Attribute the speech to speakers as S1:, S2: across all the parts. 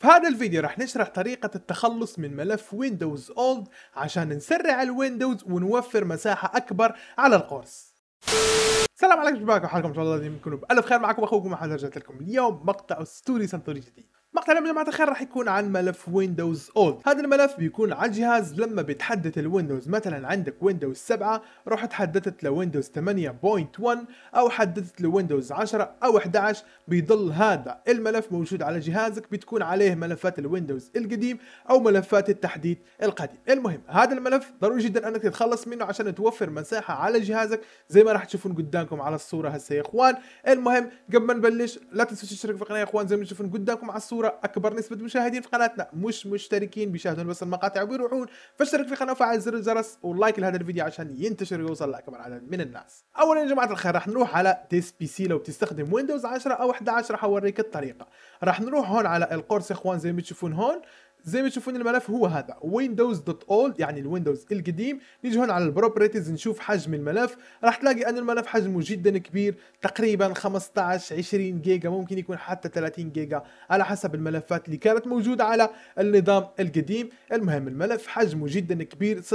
S1: في هذا الفيديو راح نشرح طريقة التخلص من ملف ويندوز اولد عشان نسرع الويندوز ونوفر مساحة أكبر على القرص السلام عليكم شباب وحالكم ان شاء الله دايما تكونوا بالف خير معكم اخوكم محمد رجعت لكم اليوم مقطع ستوري سنتوري جديد مقطع على جماعه الخير راح يكون عن ملف ويندوز اولد هذا الملف بيكون على الجهاز لما بيتحدث الويندوز مثلا عندك ويندوز 7 روح تحدثت لويندوز 8.1 او حدثت لويندوز 10 او 11 بيضل هذا الملف موجود على جهازك بتكون عليه ملفات الويندوز القديم او ملفات التحديث القديم المهم هذا الملف ضروري جدا انك تتخلص منه عشان توفر مساحه على جهازك زي ما راح تشوفون قدامكم على الصوره هسه يا اخوان المهم قبل ما نبلش لا تنسوا تشتركوا في القناه يا اخوان زي ما تشوفون قدامكم على الصوره اكبر نسبه مشاهدين في قناتنا مش مشتركين بيشاهدون بس المقاطع وبيروحون فاشترك في القناه وفعل زر الجرس واللايك لهذا الفيديو عشان ينتشر ويوصل لاكبر عدد من الناس اولا يا جماعه الخير راح نروح على تيست بي سي لو بتستخدم ويندوز 10 او 11 راح اوريك الطريقه راح نروح هون على القرص اخوان زي ما تشوفون هون زي ما تشوفون الملف هو هذا ويندوز دوت اولد يعني الويندوز القديم نيجي هون على البروبريتيز نشوف حجم الملف راح تلاقي ان الملف حجمه جدا كبير تقريبا 15 20 جيجا ممكن يكون حتى 30 جيجا على حسب الملفات اللي كانت موجوده على النظام القديم المهم الملف حجمه جدا كبير 16.2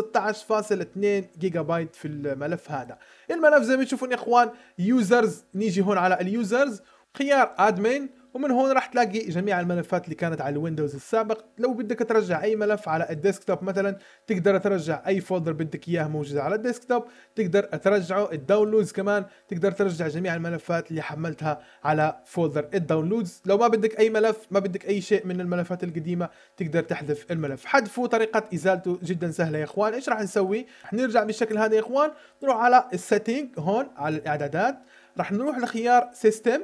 S1: جيجا بايت في الملف هذا الملف زي ما تشوفون يا اخوان يوزرز نيجي هون على اليوزرز خيار ادمن ومن هون راح تلاقي جميع الملفات اللي كانت على الويندوز السابق لو بدك ترجع اي ملف على الديسكتوب مثلا تقدر ترجع اي فولدر بدك اياه موجود على الديسكتوب تقدر ترجعه الداونلودز كمان تقدر ترجع جميع الملفات اللي حملتها على فولدر الداونلودز لو ما بدك اي ملف ما بدك اي شيء من الملفات القديمه تقدر تحذف الملف حذفه طريقه ازالته جدا سهله يا اخوان ايش راح نسوي راح نرجع بالشكل هذا يا اخوان نروح على السيتنج هون على الاعدادات راح نروح لخيار سيستم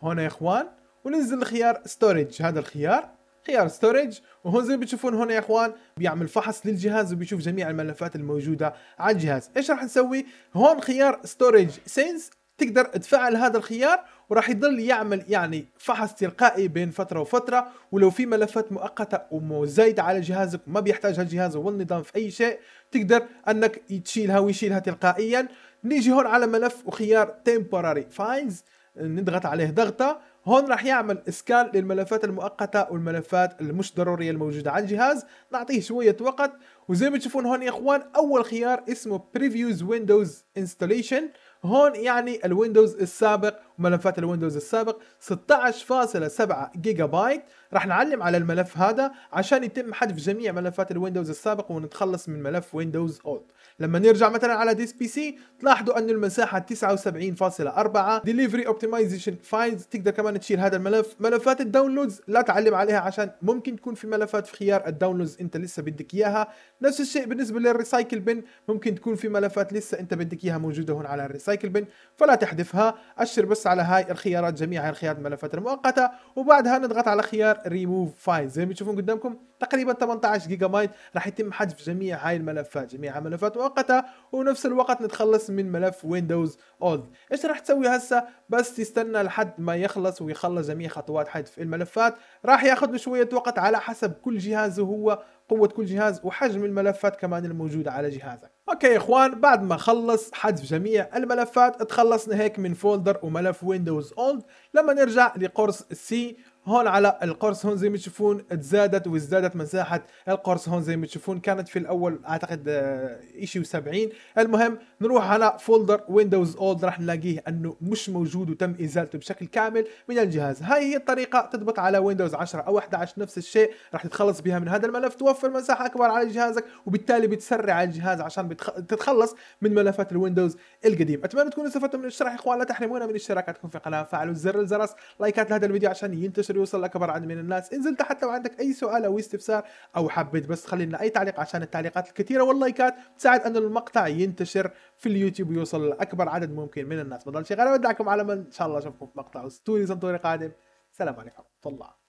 S1: هون يا اخوان وننزل لخيار ستورج هذا الخيار خيار ستورج وهون زي ما بتشوفون هنا يا اخوان بيعمل فحص للجهاز وبيشوف جميع الملفات الموجوده على الجهاز ايش راح نسوي هون خيار ستورج سينس تقدر تفعل هذا الخيار وراح يضل يعمل يعني فحص تلقائي بين فتره وفتره ولو في ملفات مؤقته وزايده على جهازك وما بيحتاجها الجهاز والنظام في اي شيء تقدر انك تشيلها ويشيلها تلقائيا نيجي هون على ملف وخيار temporary فايلز نضغط عليه ضغطه هون راح يعمل اسكان للملفات المؤقتة والملفات المش ضرورية الموجودة على الجهاز نعطيه شوية وقت وزي ما تشوفون هون يا اخوان اول خيار اسمه previews windows installation هون يعني الويندوز السابق وملفات الويندوز السابق 16.7 جيجا بايت راح نعلم على الملف هذا عشان يتم حذف جميع ملفات الويندوز السابق ونتخلص من ملف ويندوز اولد لما نرجع مثلا على ديس بي سي تلاحظوا انه المساحه 79.4 ديليفري اوبتمايزيشن فايلز تقدر كمان تشيل هذا الملف ملفات الداونلودز لا تعلم عليها عشان ممكن تكون في ملفات في خيار الداونلودز انت لسه بدك اياها نفس الشيء بالنسبه للريسايكل بن ممكن تكون في ملفات لسه انت بدك اياها موجوده هون على الريسايكل ريسايكل بن فلا تحذفها أشر بس على هاي الخيارات جميع الخيارات الملفات المؤقته وبعدها نضغط على خيار ريموف فايل زي ما تشوفون قدامكم تقريبا 18 جيجا بايت راح يتم حذف جميع هاي الملفات جميعها ملفات مؤقتة ونفس الوقت نتخلص من ملف ويندوز اولد ايش راح تسوي هسه بس تستنى لحد ما يخلص ويخلص جميع خطوات حذف الملفات راح ياخذ له شوية وقت على حسب كل جهاز وهو قوة كل جهاز وحجم الملفات كمان الموجودة على جهازك اوكي يا اخوان بعد ما خلص حذف جميع الملفات تخلصنا هيك من فولدر وملف ويندوز اولد لما نرجع لقرص سي هون على القرص هون زي ما تشوفون تزادت وازدادت مساحه القرص هون زي ما تشوفون كانت في الاول اعتقد آه، إشي و70 المهم نروح على فولدر ويندوز اولد راح نلاقيه انه مش موجود وتم ازالته بشكل كامل من الجهاز هاي هي الطريقه تضبط على ويندوز 10 او 11 نفس الشيء راح تتخلص بها من هذا الملف توفر مساحه اكبر على جهازك وبالتالي بتسرع الجهاز عشان تتخلص من ملفات الويندوز القديم اتمنى تكونوا استفدتوا من الشرح اخوان لا تحرمونا من اشتراكاتكم في القناه فعلوا زر الجرس لايكات لهذا الفيديو عشان ينتشر يوصل لاكبر عدد من الناس انزل تحت لو عندك اي سؤال او استفسار او حبيت بس خلي لنا اي تعليق عشان التعليقات الكثيره واللايكات تساعد ان المقطع ينتشر في اليوتيوب ويوصل لاكبر عدد ممكن من الناس بضل ضلش غير اودعكم على من ان شاء الله اشوفكم في مقطع اسطوري سنتوري قادم سلام عليكم ورحمه الله